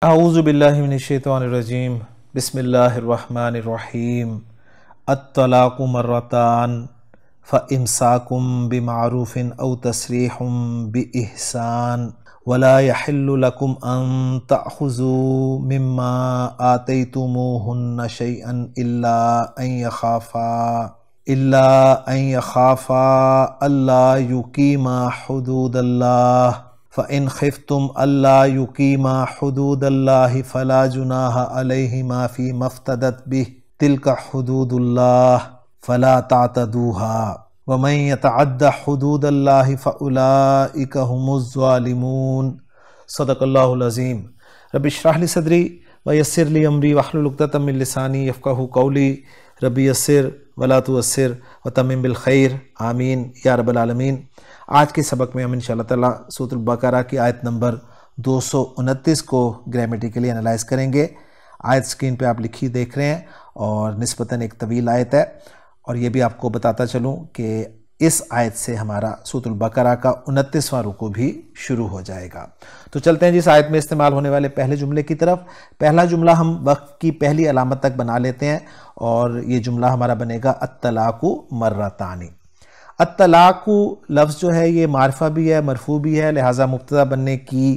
أعوذ بالله من الشيطان الرجيم بسم الله الرحمن الرحيم الطلاق مرتان فإمساكم بمعروف أو تسريح بإحسان ولا يحل لكم أن تأخذوا مما آتيتموهن شيئا إلا أن يخافا إلا أن يخافا ألا يقيما حدود الله فإن خفتم ألا يقيما حدود الله فلا جناح عليهما فيما افتدت به تلك حدود الله فلا تعتدوها ومن يتعد حدود الله فأولئك هم الظالمون صدق الله العظيم رب اشرح لي صدري ويسر لي أمري واحلل عقدة من لساني يفقهوا قولي رب يسر ولا تؤسر وتمم بالخير آمين يا رب العالمين آج کے سبق میں ہم ان شاء اللہ تعالیٰ سوت البقرہ کی آیت نمبر دو سو انتیس کو گرامیٹیکلی انالائز کریں گے آیت سکرین پہ آپ لکھی دیکھ رہے ہیں اور نسبتاً ایک طویل آیت ہے اور یہ بھی آپ کو بتاتا چلوں کہ اس آیت سے ہمارا سوت البقرہ کا انتیسواں رکو بھی شروع ہو جائے گا تو چلتے ہیں جس آیت میں استعمال ہونے والے پہلے جملے کی طرف پہلا جملہ ہم وقت کی پہلی علامت تک بنا لیتے ہیں اور یہ جملہ ہمارا بنے گا اطلاق مرتانی اطلاقو لفظ جو ہے یہ معرفہ بھی ہے مرفو بھی ہے لہٰذا مبتدا بننے کی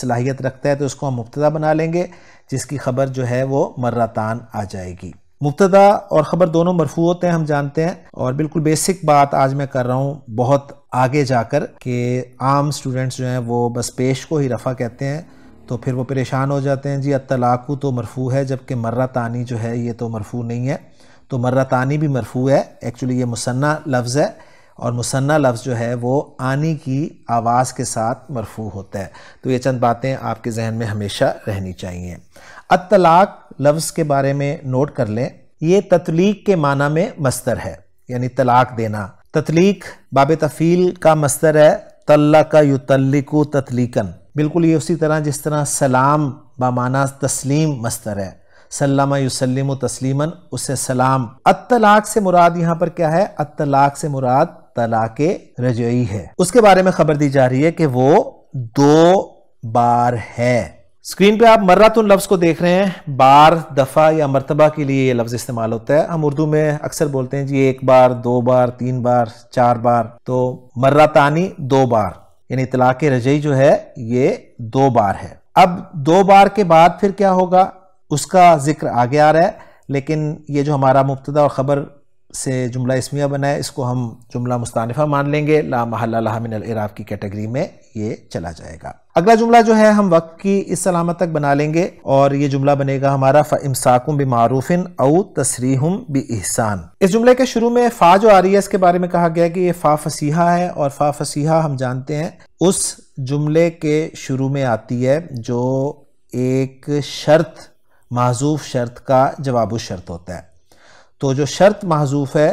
صلاحیت رکھتا ہے تو اس کو ہم مبتدہ بنا لیں گے جس کی خبر جو ہے وہ مراتان آ جائے گی مبتدا اور خبر دونوں مرفو ہوتے ہیں ہم جانتے ہیں اور بالکل بیسک بات آج میں کر رہا ہوں بہت آگے جا کر کہ عام اسٹوڈینٹس جو ہیں وہ بس پیش کو ہی رفع کہتے ہیں تو پھر وہ پریشان ہو جاتے ہیں جی اطلاقو تو مرفو ہے جب کہ مرہ تانی جو ہے یہ تو مرفو نہیں ہے تو مرہ تانی بھی مرفو ہے ایکچولی یہ مصنع لفظ ہے اور مسنہ لفظ جو ہے وہ آنی کی آواز کے ساتھ مرفوع ہوتا ہے تو یہ چند باتیں آپ کے ذہن میں ہمیشہ رہنی چاہیے اطلاق لفظ کے بارے میں نوٹ کر لیں یہ تطلیق کے معنی میں مستر ہے یعنی طلاق دینا تطلیق باب تفیل کا مستر ہے طلق یو تطلیقن بالکل یہ اسی طرح جس طرح سلام بامانہ تسلیم مستر ہے سلامہ یسلم و تسلیمن اسے سلام اطلاق سے مراد یہاں پر کیا ہے اطلاق سے مراد طلاق رجعی ہے اس کے بارے میں خبر دی جا رہی ہے کہ وہ دو بار ہے اسکرین پہ آپ مرات لفظ کو دیکھ رہے ہیں بار دفعہ یا مرتبہ کے لیے یہ لفظ استعمال ہوتا ہے ہم اردو میں اکثر بولتے ہیں جی ایک بار دو بار تین بار چار بار تو مراتانی دو بار یعنی طلاق رجعی جو ہے یہ دو بار ہے اب دو بار کے بعد پھر کیا ہوگا اس کا ذکر آگے آ رہا ہے لیکن یہ جو ہمارا مبتدا اور خبر سے جملہ اسمیہ بنا ہے اس کو ہم جملہ مستانفہ مان لیں گے لا لہا اللہ العراف کی کیٹیگری میں یہ چلا جائے گا اگلا جملہ جو ہے ہم وقت کی اس سلامت تک بنا لیں گے اور یہ جملہ بنے گا ہمارا فَإِمْسَاكُمْ او اَوْ بے احسان اس جملے کے شروع میں فا جو آ رہی ہے اس کے بارے میں کہا گیا کہ یہ فا فسیحہ ہے اور فا فسیحہ ہم جانتے ہیں اس جملے کے شروع میں آتی ہے جو ایک شرط معذوف شرط کا جواب شرط ہوتا ہے تو جو شرط محضوف ہے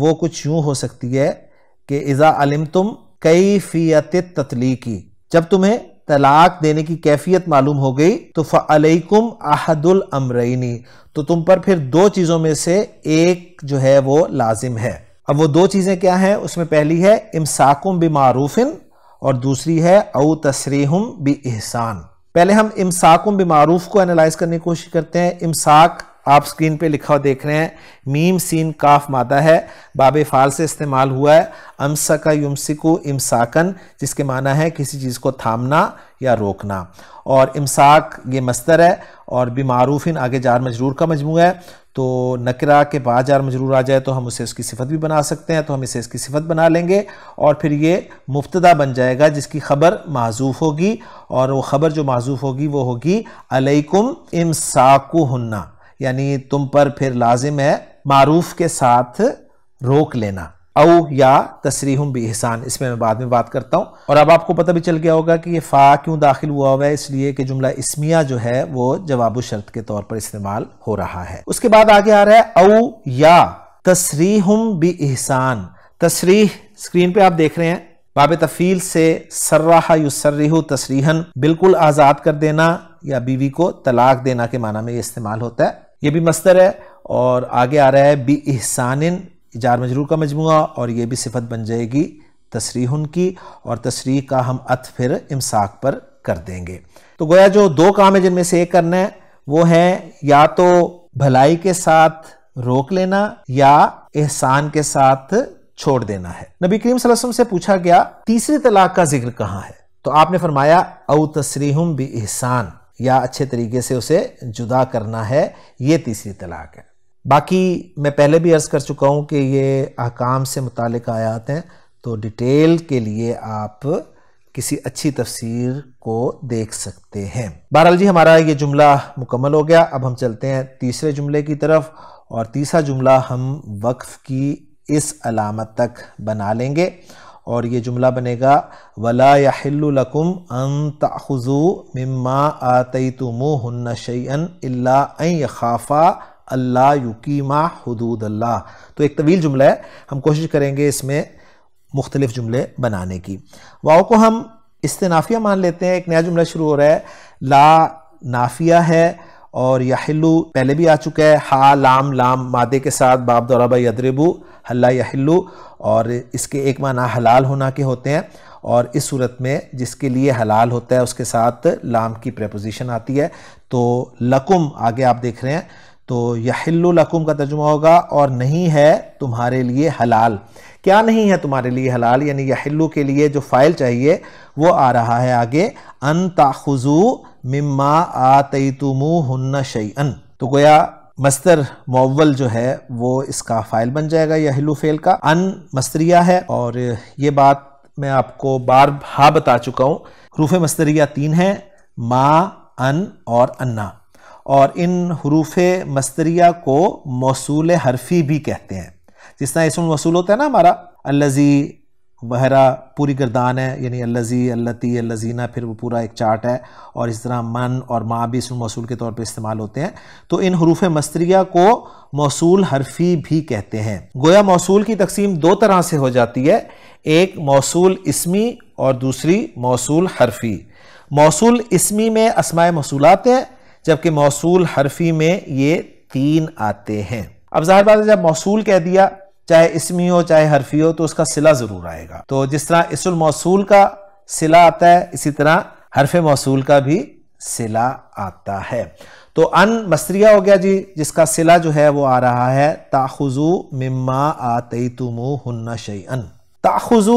وہ کچھ یوں ہو سکتی ہے کہ اذا علم تم تطلیقی جب تمہیں طلاق دینے کی کیفیت معلوم ہو گئی تو فعلیکم احد الامرینی تو تم پر پھر دو چیزوں میں سے ایک جو ہے وہ لازم ہے اب وہ دو چیزیں کیا ہیں اس میں پہلی ہے امساکم بے اور دوسری ہے او تسریم بے احسان پہلے ہم امساکم کو انیلائز کرنے کوشش کرتے ہیں امساک آپ سکرین پہ لکھا دیکھ رہے ہیں میم سین کاف مادہ ہے باب فال سے استعمال ہوا ہے امسکا یمسکو امساکن جس کے معنی ہے کسی چیز کو تھامنا یا روکنا اور امساک یہ مستر ہے اور بھی معروف ان آگے جار مجرور کا مجموعہ ہے تو نکرہ کے بعد جار مجرور آ جائے تو ہم اسے اس کی صفت بھی بنا سکتے ہیں تو ہم اسے اس کی صفت بنا لیں گے اور پھر یہ مفتدہ بن جائے گا جس کی خبر معذوف ہوگی اور وہ خبر جو معذوف ہوگی وہ ہوگی علیکم امساکو ہنہ ہنّا یعنی تم پر پھر لازم ہے معروف کے ساتھ روک لینا او یا تصریحم بھی احسان اس میں میں بعد میں بات کرتا ہوں اور اب آپ کو پتہ بھی چل گیا ہوگا کہ یہ فا کیوں داخل ہوا ہوا ہے اس لیے کہ جملہ اسمیہ جو ہے وہ جواب و شرط کے طور پر استعمال ہو رہا ہے اس کے بعد آگے آ رہا ہے او یا تصریحم بھی احسان تصریح اسکرین پہ آپ دیکھ رہے ہیں باب تفیل سے سرہ یسرہ تصریحن بالکل آزاد کر دینا یا بیوی کو طلاق دینا کے معنی میں یہ استعمال ہوتا ہے یہ بھی مستر ہے اور آگے آ رہا ہے بی احسان جار مجرور کا مجموعہ اور یہ بھی صفت بن جائے گی تصریح ان کی اور تصریح کا ہم ات پھر امساک پر کر دیں گے تو گویا جو دو کام ہیں جن میں سے ایک کرنا ہے وہ ہیں یا تو بھلائی کے ساتھ روک لینا یا احسان کے ساتھ چھوڑ دینا ہے نبی کریم صلی اللہ علیہ وسلم سے پوچھا گیا تیسری طلاق کا ذکر کہاں ہے تو آپ نے فرمایا او تصریحم بی احسان یا اچھے طریقے سے اسے جدا کرنا ہے یہ تیسری طلاق ہے باقی میں پہلے بھی عرض کر چکا ہوں کہ یہ احکام سے متعلق آیات ہیں تو ڈیٹیل کے لیے آپ کسی اچھی تفسیر کو دیکھ سکتے ہیں بہرحال جی ہمارا یہ جملہ مکمل ہو گیا اب ہم چلتے ہیں تیسرے جملے کی طرف اور تیسرا جملہ ہم وقف کی اس علامت تک بنا لیں گے اور یہ جملہ بنے گا ولا يَحِلُّ ان أَن مما مِمَّا آتَيْتُمُوهُنَّ شَيْئًا إِلَّا أَن عں خافہ اللہ حُدُودَ حدود اللہ تو ایک طویل جملہ ہے ہم کوشش کریں گے اس میں مختلف جملے بنانے کی واؤ کو ہم استنافیہ مان لیتے ہیں ایک نیا جملہ شروع ہو رہا ہے لا نافیہ ہے اور یحلو پہلے بھی آ چکا ہے ہا لام لام مادے کے ساتھ باب دوراب یدربو حلہ یا اور اس کے ایک معنی حلال ہونا کے ہوتے ہیں اور اس صورت میں جس کے لیے حلال ہوتا ہے اس کے ساتھ لام کی پریپوزیشن آتی ہے تو لکم آگے آپ دیکھ رہے ہیں تو یحلو لکم کا ترجمہ ہوگا اور نہیں ہے تمہارے لیے حلال کیا نہیں ہے تمہارے لیے حلال یعنی کے لیے جو فائل چاہیے وہ آ رہا ہے آگے ان تاخذو مما آتیتمو ہن شعی تو گویا مستر مول جو ہے وہ اس کا فائل بن جائے گا یا فیل کا ان مستریہ ہے اور یہ بات میں آپ کو بار ہاں بتا چکا ہوں حروف مستریہ تین ہیں ما ان اور انا اور ان حروف مستریہ کو موصول حرفی بھی کہتے ہیں جس طرح اسم الوصول ہوتا ہے نا ہمارا الزی بہرہ پوری گردان ہے یعنی الزی اللتی الزینہ پھر وہ پورا ایک چارٹ ہے اور اس طرح من اور ماں بھی اسم موصول کے طور پہ استعمال ہوتے ہیں تو ان حروف مستریہ کو موصول حرفی بھی کہتے ہیں گویا موصول کی تقسیم دو طرح سے ہو جاتی ہے ایک موصول اسمی اور دوسری موصول حرفی موصول اسمی میں اسماع موصولات ہیں جبکہ موصول حرفی میں یہ تین آتے ہیں اب ظاہر بات ہے جب موصول کہہ دیا چاہے اسمی ہو چاہے حرفی ہو تو اس کا صلح ضرور آئے گا تو جس طرح اس الموصول کا صلح آتا ہے اسی طرح حرف موصول کا بھی صلح آتا ہے تو ان مستریہ ہو گیا جی جس کا صلح جو ہے وہ آ رہا ہے تاخذو مما آتیتمو ہن شیئن تاخذو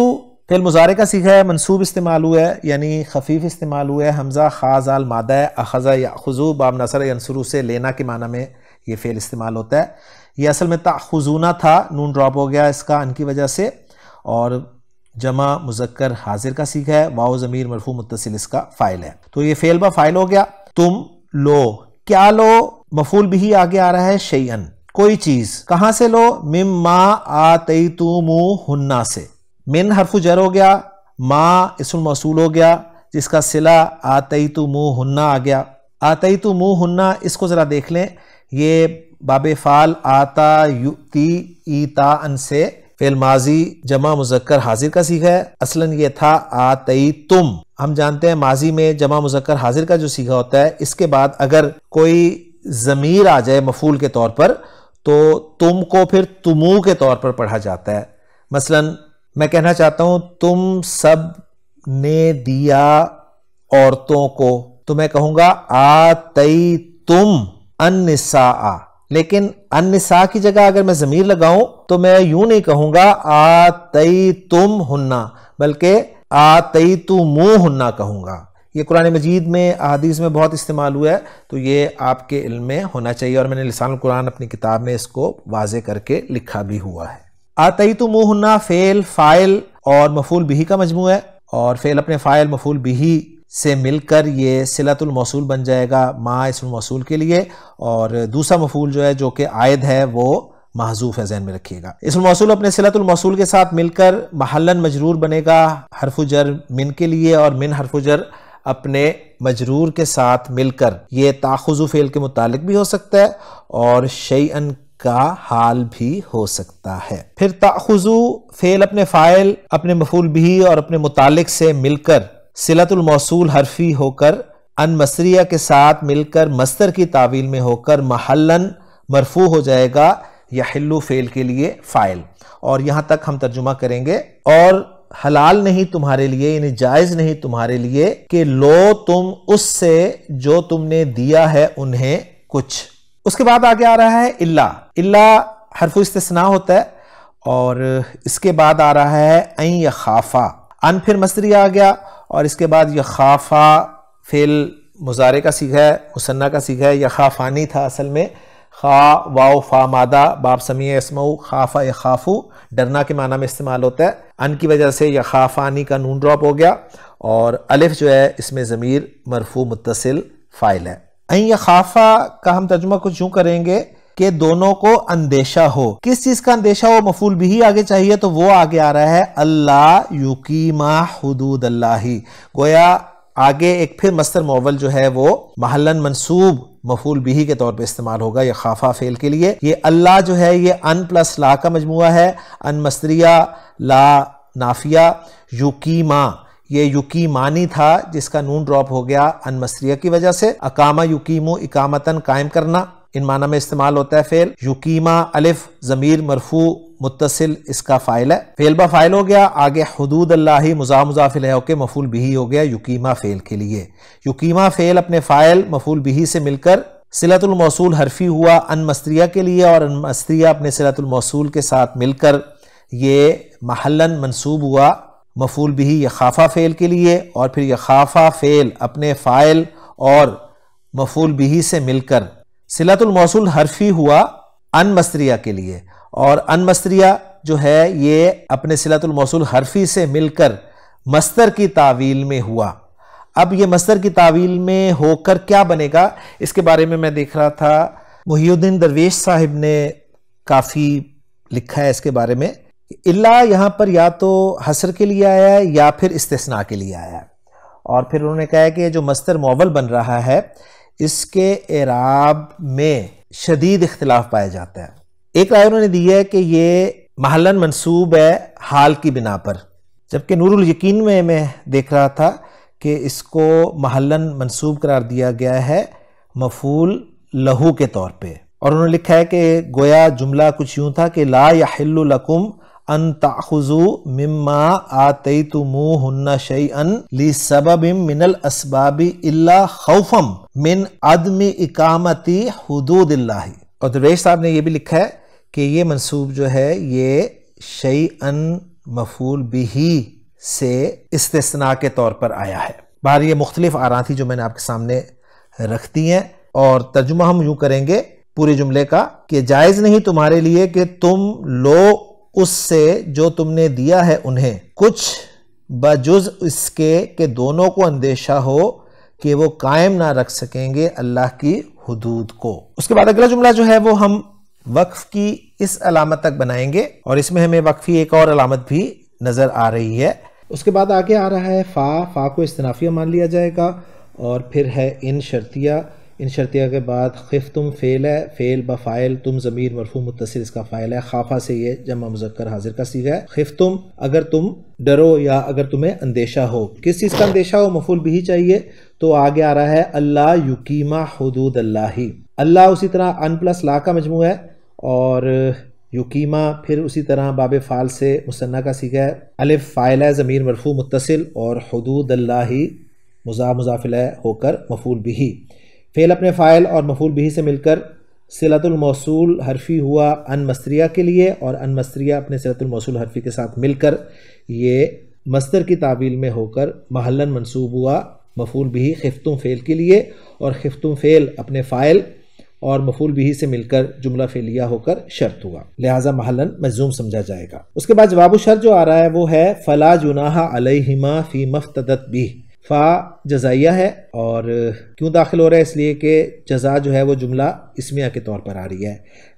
فیل مزارے کا سیکھا ہے منصوب استعمال ہوا ہے یعنی خفیف استعمال ہوا ہے حمزہ آل مادہ اخذہ یا خزو باب نصر ینصرو سے لینا کے معنی میں یہ فیل استعمال ہوتا ہے یہ اصل میں تاخذونہ تھا نون ڈراپ ہو گیا اس کا ان کی وجہ سے اور جمع مذکر حاضر کا سیکھا ہے باؤ ضمیر مرفوع متصل اس کا فائل ہے تو یہ فیل با فائل ہو گیا تم لو کیا لو مفول بھی آگے آ رہا ہے شیئن کوئی چیز کہاں سے لو مم ما آ تئی تو سے من حرف جر ہو گیا ما اس موصول ہو گیا جس کا سلا آتی تئی تو منہ ہننا آ گیا آتی تئی تو منہ ہننا اس کو ذرا دیکھ لیں یہ باب فال آتا یوتی ان سے فعل ماضی جمع مذکر حاضر کا سیکھا ہے اصلا یہ تھا آتی تم ہم جانتے ہیں ماضی میں جمع مذکر حاضر کا جو سیکھا ہوتا ہے اس کے بعد اگر کوئی ضمیر آ جائے مفول کے طور پر تو تم کو پھر تمو کے طور پر پڑھا جاتا ہے مثلا میں کہنا چاہتا ہوں تم سب نے دیا عورتوں کو تو میں کہوں گا آتی تم ان نسا آ لیکن انسا کی جگہ اگر میں ضمیر لگاؤں تو میں یوں نہیں کہوں گا آتی تم ہننا بلکہ آتی تو مو ہننا کہوں گا یہ قرآن مجید میں احادیث میں بہت استعمال ہوا ہے تو یہ آپ کے علم میں ہونا چاہیے اور میں نے لسان القرآن اپنی کتاب میں اس کو واضح کر کے لکھا بھی ہوا ہے آتئی ہننا فیل فائل اور مفول بہی کا مجموعہ اور فیل اپنے فائل مفول بہی سے مل کر یہ صلت الموصول بن جائے گا ما اسم الموصول کے لیے اور دوسرا مفول جو ہے جو کہ عائد ہے وہ محضوف ہے ذہن میں رکھیے گا اسم الموصول اپنے صلت الموصول کے ساتھ مل کر محلن مجرور بنے گا حرف جر من کے لیے اور من حرف جر اپنے مجرور کے ساتھ مل کر یہ تاخذ فعل کے متعلق بھی ہو سکتا ہے اور شیئن کا حال بھی ہو سکتا ہے پھر تاخذو فعل اپنے فائل اپنے مفول بھی اور اپنے متعلق سے مل کر سلط الموصول حرفی ہو کر ان مصریہ کے ساتھ مل کر مستر کی تعویل میں ہو کر محلن مرفوع ہو جائے گا یا حلو فیل کے لیے فائل اور یہاں تک ہم ترجمہ کریں گے اور حلال نہیں تمہارے لیے یعنی جائز نہیں تمہارے لیے کہ لو تم اس سے جو تم نے دیا ہے انہیں کچھ اس کے بعد آگے آ رہا ہے اللہ اللہ حرف استثناء ہوتا ہے اور اس کے بعد آ رہا ہے این ان پھر مصری آ گیا اور اس کے بعد یہ خافہ مزارے کا سیکھا ہے مسنہ کا سیکھا ہے یخافانی خافانی تھا اصل میں خا واؤ فا مادہ باب سمیع اسمو خافا یخافو ڈرنا کے معنی میں استعمال ہوتا ہے ان کی وجہ سے یا کا نون ڈراپ ہو گیا اور الف جو ہے اس میں ضمیر مرفو متصل فائل ہے این ی کا ہم ترجمہ کچھ یوں کریں گے کہ دونوں کو اندیشہ ہو کس چیز کا اندیشہ ہو مفول بھی آگے چاہیے تو وہ آگے آ رہا ہے اللہ یقیما حدود اللہ گویا آگے ایک پھر مستر مول جو ہے وہ محلن منصوب مفول بھی کے طور پہ استعمال ہوگا خافہ فیل کے لیے یہ اللہ جو ہے یہ ان پلس لا کا مجموعہ ہے ان مستریہ لا نافیہ یقیما یہ یقیمانی تھا جس کا نون ڈراپ ہو گیا ان مصریہ کی وجہ سے اقامہ یقیمو اکامتن قائم کرنا ان معنی میں استعمال ہوتا ہے فیل یقیما الف ضمیر مرفوع متصل اس کا فائل ہے فیل با فائل ہو گیا آگے حدود اللہ مزاح مضاف اوکے مفول بھی ہو گیا یقیما فیل کے لیے یقیما فیل اپنے فائل مفول بہی سے مل کر صلت الموصول حرفی ہوا ان مستریہ کے لیے اور ان مستریہ اپنے صلت الموصول کے ساتھ مل کر یہ محلن منصوب ہوا مفول بہی یخافہ فعل کے لیے اور پھر یخافہ فعل اپنے فائل اور مفول بہی سے مل کر سلات الموصول حرفی ہوا ان مصریہ کے لیے اور ان مصریہ جو ہے یہ اپنے سلاۃ الموصول حرفی سے مل کر مستر کی تعویل میں ہوا اب یہ مستر کی تعویل میں ہو کر کیا بنے گا اس کے بارے میں میں دیکھ رہا تھا محی الدین درویش صاحب نے کافی لکھا ہے اس کے بارے میں اللہ یہاں پر یا تو حسر کے لیے آیا ہے یا پھر استثناء کے لیے آیا ہے اور پھر انہوں نے کہا ہے کہ یہ جو مستر مول بن رہا ہے اس کے اعراب میں شدید اختلاف پایا جاتا ہے ایک رائے انہوں نے دی ہے کہ یہ محلن منصوب ہے حال کی بنا پر جبکہ نور الیقین میں میں دیکھ رہا تھا کہ اس کو محلن منصوب قرار دیا گیا ہے مفول لہو کے طور پہ اور انہوں نے لکھا ہے کہ گویا جملہ کچھ یوں تھا کہ لا یحل لکم ان تاخذو مما لسبب من الاسباب الا خوفا من عدم اقامتی حدود اللہ اور درویش صاحب نے یہ بھی لکھا ہے کہ یہ منصوب جو ہے یہ شیئن مفعول مفول سے استثناء کے طور پر آیا ہے باہر یہ مختلف تھی جو میں نے آپ کے سامنے رکھتی ہیں اور ترجمہ ہم یوں کریں گے پورے جملے کا کہ جائز نہیں تمہارے لیے کہ تم لو اس سے جو تم نے دیا ہے انہیں کچھ بجز اس کے کہ دونوں کو اندیشہ ہو کہ وہ قائم نہ رکھ سکیں گے اللہ کی حدود کو اس کے بعد اگلا جملہ جو ہے وہ ہم وقف کی اس علامت تک بنائیں گے اور اس میں ہمیں وقفی ایک اور علامت بھی نظر آ رہی ہے اس کے بعد آگے آ رہا ہے فا فا کو استنافیہ مان لیا جائے گا اور پھر ہے ان شرطیہ ان شرطیہ کے بعد خف تم فیل ہے فیل بفائل تم ضمیر مرفوع متصل اس کا فائل ہے خافہ سے یہ جمع مذکر حاضر کا سیکھا ہے خفتم اگر تم ڈرو یا اگر تمہیں اندیشہ ہو کس چیز کا اندیشہ ہو مفول بھی چاہیے تو آگے آ رہا ہے اللہ یقیما حدود اللہ اللہ اسی طرح ان پلس لا کا مجموعہ ہے اور یقیمہ پھر اسی طرح باب سے مصنح کا ہے الف فائل ہے ضمیر مرفوع متصل اور حدود اللہ ہی مزاح ہے ہو کر مفول ہی فعل اپنے فائل اور مفول بہی سے مل کر صلت الموصول حرفی ہوا ان مصریہ کے لیے اور ان مصریہ اپنے صلت الموصول حرفی کے ساتھ مل کر یہ مستر کی تعبیل میں ہو کر محلن منصوب ہوا مفول بہی خفتم فعل کے لیے اور خفتم فعل اپنے فائل اور مفول بھی سے مل کر جملہ فیلیہ ہو کر شرط ہوا لہٰذا محلن مجزوم سمجھا جائے گا اس کے بعد جواب و شرط جو آ رہا ہے وہ ہے فلا جناح علیہما فی مفتدت بھی فا جزائیہ ہے اور کیوں داخل ہو رہا ہے اس لیے کہ جزا جو ہے وہ جملہ اسمیہ کے طور پر آ رہی ہے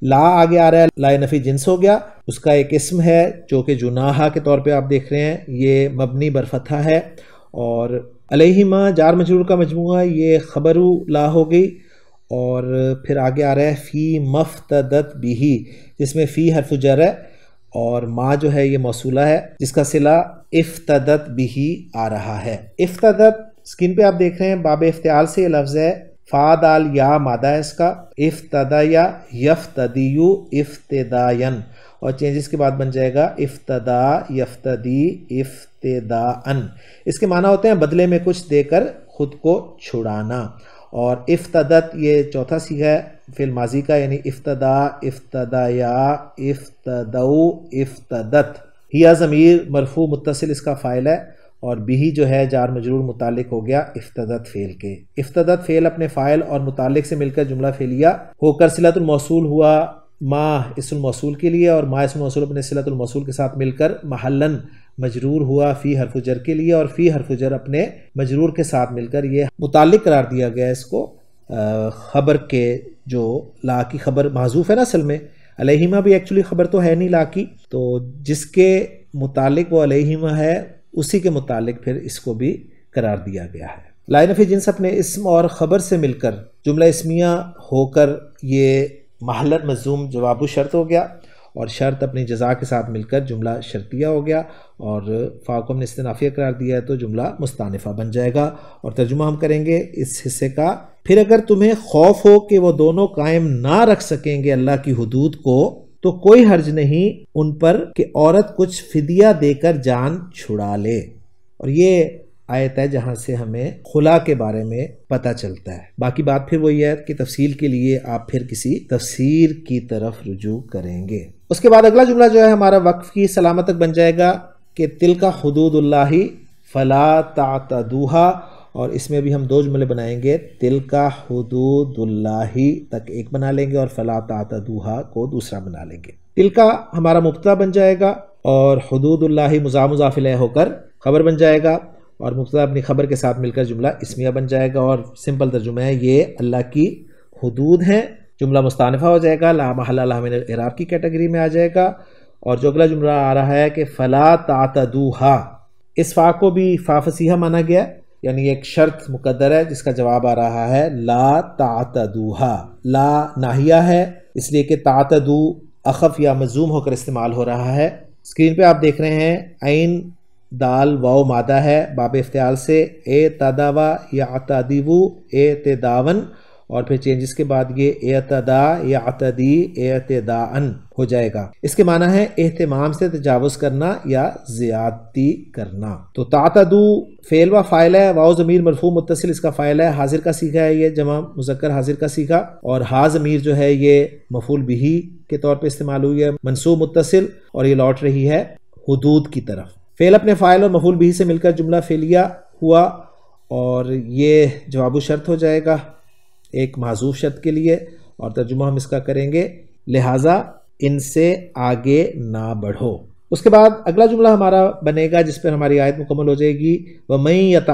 لا آگے آ رہا ہے لا نفی جنس ہو گیا اس کا ایک اسم ہے جو کہ جناحہ کے طور پہ آپ دیکھ رہے ہیں یہ مبنی برفتہ ہے اور علیہما جار مجرور کا مجموعہ یہ خبر لا ہو گئی اور پھر آگے آ رہا ہے فی مفتدت بھی جس میں فی حرف جر ہے اور ماں جو ہے یہ موصولہ ہے جس کا صلح افتدت بھی ہی آ رہا ہے افتدت اسکرین پہ آپ دیکھ رہے ہیں باب افتعال سے یہ لفظ ہے فادال یا مادہ اس کا افتدیا یفتدیو افتدائن اور چینجز کے بعد بن جائے گا افتدا یفتدی افتدائن اس کے معنی ہوتے ہیں بدلے میں کچھ دے کر خود کو چھڑانا اور افتدت یہ چوتھا سیکھا ہے فی الماضی کا یعنی افتدا افتدا یا افتدع افتدت یا ضمیر مرفو متصل اس کا فائل ہے اور بھی جو ہے جار مجرور متعلق ہو گیا افتدت فعل کے افتدت فعل اپنے فائل اور متعلق سے مل کر جملہ فیلیا ہو کر صلت الموصول ہوا ماں اس الموصول کے لیے اور ماں اس الموصول اپنے صلت الموصول کے ساتھ مل کر محلن مجرور ہوا فی حرف جر کے لیے اور فی حرف جر اپنے مجرور کے ساتھ مل کر یہ متعلق قرار دیا گیا اس کو خبر کے جو لا کی خبر معذوف ہے نا اصل میں علیہما بھی ایکچولی خبر تو ہے نہیں لا کی تو جس کے متعلق وہ علیہمہ ہے اسی کے متعلق پھر اس کو بھی قرار دیا گیا ہے لائن جنس اپنے اسم اور خبر سے مل کر جملہ اسمیہ ہو کر یہ محلر مزوم جواب و شرط ہو گیا اور شرط اپنی جزا کے ساتھ مل کر جملہ شرطیہ ہو گیا اور فاقم نے استنافیہ قرار دیا ہے تو جملہ مستانفہ بن جائے گا اور ترجمہ ہم کریں گے اس حصے کا پھر اگر تمہیں خوف ہو کہ وہ دونوں قائم نہ رکھ سکیں گے اللہ کی حدود کو تو کوئی حرج نہیں ان پر کہ عورت کچھ فدیہ دے کر جان چھڑا لے اور یہ آیت ہے جہاں سے ہمیں خلا کے بارے میں پتہ چلتا ہے باقی بات پھر وہی ہے کہ تفصیل کے لیے آپ پھر کسی تفسیر کی طرف رجوع کریں گے اس کے بعد اگلا جملہ جو ہے ہمارا وقف کی سلامت تک بن جائے گا کہ تل کا حدود اللہ فلا تعتدوہا اور اس میں بھی ہم دو جملے بنائیں گے تل کا حدود اللہ تک ایک بنا لیں گے اور فلاں دوہا کو دوسرا بنا لیں گے تل کا ہمارا مبتدا بن جائے گا اور حدود اللہ مزاح مضافل ہو کر خبر بن جائے گا اور مبتدا اپنی خبر کے ساتھ مل کر جملہ اسمیہ بن جائے گا اور سمپل ترجمہ ہے یہ اللہ کی حدود ہیں جملہ مستانفہ ہو جائے گا لا محلہ اللہ من العراب کی کیٹیگری میں آ جائے گا اور جو اگلا جملہ آ رہا ہے کہ فلاں دوہا اس فاق کو بھی فا فسیحہ مانا گیا ہے یعنی ایک شرط مقدر ہے جس کا جواب آ رہا ہے لا تعتدوہا لا ناہیا ہے اس لیے کہ تعتدو اخف یا مزوم ہو کر استعمال ہو رہا ہے اسکرین پہ آپ دیکھ رہے ہیں عین دال و مادہ ہے باب افتعال سے اے تادا وا یا تدیو اے تے داون اور پھر چینجز کے بعد یہ اعتدا یا اعتدی اعتدا ان ہو جائے گا اس کے معنی ہے اہتمام سے تجاوز کرنا یا زیادتی کرنا تو تعتدو فیل و فائل ہے واؤ ضمیر مرفوع متصل اس کا فائل ہے حاضر کا سیکھا ہے یہ جمع مذکر حاضر کا سیکھا اور ہا ضمیر جو ہے یہ مفول بہی کے طور پہ استعمال ہوئی ہے منصوب متصل اور یہ لوٹ رہی ہے حدود کی طرف فیل اپنے فائل اور مفول بہی سے مل کر جملہ فیلیا ہوا اور یہ جواب و شرط ہو جائے گا ایک معذوف شرط کے لیے اور ترجمہ ہم اس کا کریں گے لہذا ان سے آگے نہ بڑھو اس کے بعد اگلا جملہ ہمارا بنے گا جس پر ہماری آیت مکمل ہو جائے گی و معیت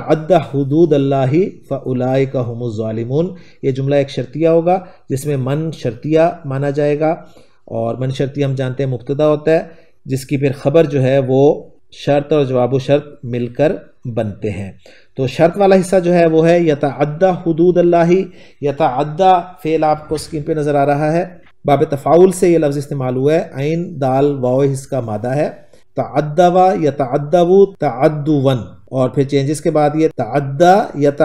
حدود اللہ فعلۂ کا حم ظالمون یہ جملہ ایک شرطیہ ہوگا جس میں من شرطیہ مانا جائے گا اور من شرطیہ ہم جانتے ہیں مبتدا ہوتا ہے جس کی پھر خبر جو ہے وہ شرط اور جواب و شرط مل کر بنتے ہیں تو شرط والا حصہ جو ہے وہ ہے حدود اللہ حدی فعل آپ کو الحال پہ نظر آ رہا ہے باب تفاول سے یہ لفظ استعمال ہوا ہے دال واو کا مادہ ہے اور پھر چینجز کے بعد یہ تا یت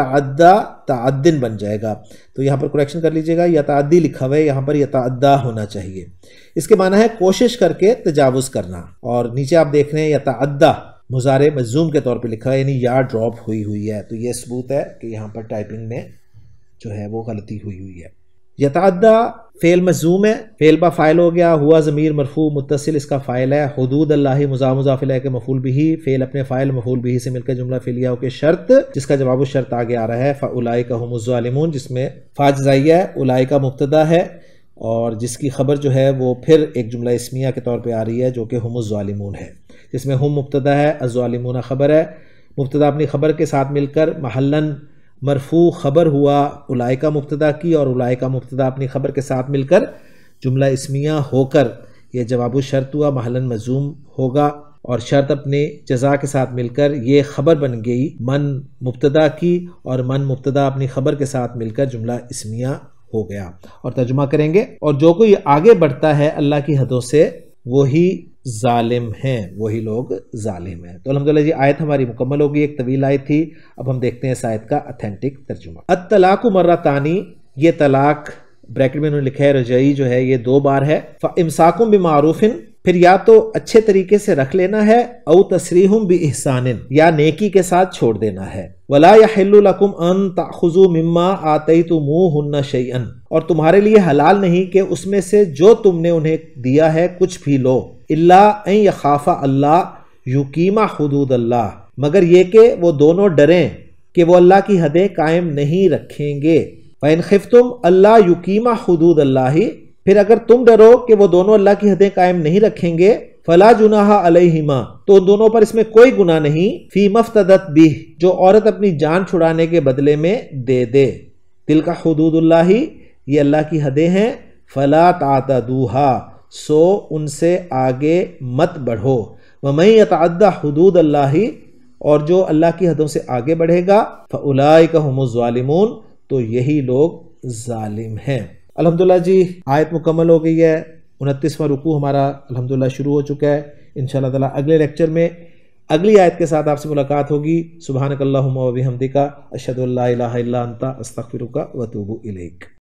تعدن بن جائے گا تو یہاں پر کریکشن کر لیجئے گا یتعدی لکھا ہوئے یہاں پر یت ہونا چاہیے اس کے معنی ہے کوشش کر کے تجاوز کرنا اور نیچے آپ دیکھ رہے ہیں یتا مزارے مزوم کے طور پہ لکھا یعنی یا ڈراپ ہوئی ہوئی ہے تو یہ ثبوت ہے کہ یہاں پر ٹائپنگ میں جو ہے وہ غلطی ہوئی ہوئی ہے یتعدہ فیل مزوم ہے فیل با فائل ہو گیا ہوا ضمیر مرفوع متصل اس کا فائل ہے حدود اللہ مزاح مضاف کے مفول بھی فیل اپنے فائل مفول بھی سے مل کر جملہ فیلیا ہو کے شرط جس کا جواب و شرط آگے آ رہا ہے علاقہ حم علم جس میں الائی کا مبتدا ہے اور جس کی خبر جو ہے وہ پھر ایک جملہ اسمیہ کے طور پہ آ رہی ہے جو کہ ہم الظالمون ہے جس میں ہم مبتدا ہے الظالمون خبر ہے مبتدا اپنی خبر کے ساتھ مل کر محلن مرفو خبر ہوا علائقہ مبتدا کی اور علائقہ مبتدا اپنی خبر کے ساتھ مل کر جملہ اسمیہ ہو کر یہ جواب و شرط ہوا محلن مظوم ہوگا اور شرط اپنے جزا کے ساتھ مل کر یہ خبر بن گئی من مبتدا کی اور من مبتدا اپنی خبر کے ساتھ مل کر جملہ اسمیہ ہو گیا اور ترجمہ کریں گے اور جو کوئی آگے بڑھتا ہے اللہ کی حدوں سے وہی ظالم ہیں وہی لوگ ظالم ہیں تو الحمدللہ جی آیت ہماری مکمل ہوگی ایک طویل آیت تھی اب ہم دیکھتے ہیں اس آیت کا اتھینٹک ترجمہ اتلاک مرہ تانی یہ طلاق بریکٹ میں انہوں نے لکھا ہے رجعی جو ہے یہ دو بار ہے امساکم بھی پھر یا تو اچھے طریقے سے رکھ لینا ہے او تسریم بھی احسان یا نیکی کے ساتھ چھوڑ دینا ہے ولا یا خزو مما منہ ہن اور تمہارے لیے حلال نہیں کہ اس میں سے جو تم نے انہیں دیا ہے کچھ بھی لو اللہ این یخافہ اللہ یقیمہ حدود اللہ مگر یہ کہ وہ دونوں ڈریں کہ وہ اللہ کی حدیں قائم نہیں رکھیں گے اللہ یقیمہ حدود اللہ پھر اگر تم ڈرو کہ وہ دونوں اللہ کی حدیں قائم نہیں رکھیں گے فلا جناح علیہما تو دونوں پر اس میں کوئی گنا نہیں فی مفت بھی جو عورت اپنی جان چھڑانے کے بدلے میں دے دے دل کا حدود اللہ یہ اللہ کی حدیں ہیں فلاں دوہا سو ان سے آگے مت بڑھو اتعدہ حدود اللہ اور جو اللہ کی حدوں سے آگے بڑھے گا فلائی کا ظالمون تو یہی لوگ ظالم ہیں الحمدللہ جی آیت مکمل ہو گئی ہے انتیسواں رکو ہمارا الحمدللہ شروع ہو چکا ہے ان شاء اللہ تعالیٰ اگلے لیکچر میں اگلی آیت کے ساتھ آپ سے ملاقات ہوگی سبحانک اللہم اللہ و بحمدکا کا اللہ الہ الا استغفرک و توبو الیک